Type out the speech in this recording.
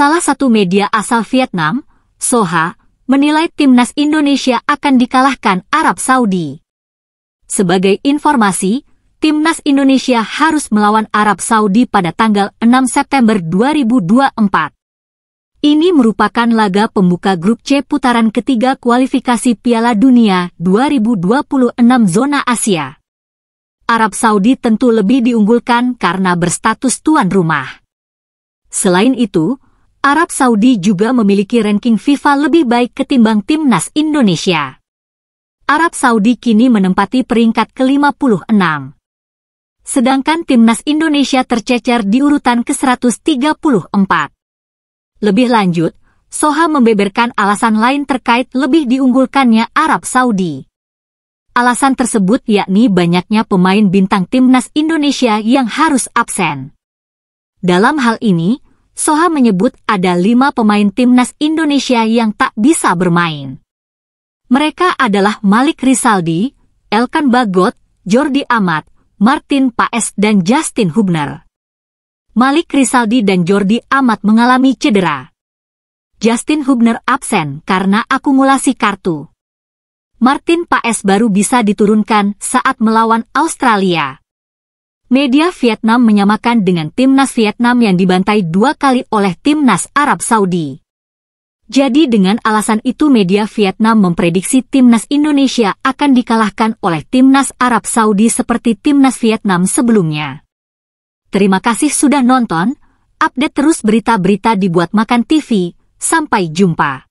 Salah satu media asal Vietnam, Soha, menilai timnas Indonesia akan dikalahkan Arab Saudi. Sebagai informasi, timnas Indonesia harus melawan Arab Saudi pada tanggal 6 September 2024. Ini merupakan laga pembuka grup C putaran ketiga kualifikasi Piala Dunia 2026 zona Asia. Arab Saudi tentu lebih diunggulkan karena berstatus tuan rumah. Selain itu, Arab Saudi juga memiliki ranking FIFA lebih baik ketimbang timnas Indonesia. Arab Saudi kini menempati peringkat ke-56. Sedangkan timnas Indonesia tercecer di urutan ke-134. Lebih lanjut, Soha membeberkan alasan lain terkait lebih diunggulkannya Arab Saudi. Alasan tersebut yakni banyaknya pemain bintang timnas Indonesia yang harus absen. Dalam hal ini, Soha menyebut ada lima pemain timnas Indonesia yang tak bisa bermain. Mereka adalah Malik Rizaldi, Elkan Bagot, Jordi Amat, Martin Paes dan Justin Hubner. Malik Rizaldi dan Jordi Amat mengalami cedera. Justin Hubner absen karena akumulasi kartu. Martin Paes baru bisa diturunkan saat melawan Australia media Vietnam menyamakan dengan timnas Vietnam yang dibantai dua kali oleh timnas Arab Saudi. Jadi dengan alasan itu media Vietnam memprediksi timnas Indonesia akan dikalahkan oleh timnas Arab Saudi seperti timnas Vietnam sebelumnya. Terima kasih sudah nonton, update terus berita-berita dibuat makan TV, sampai jumpa.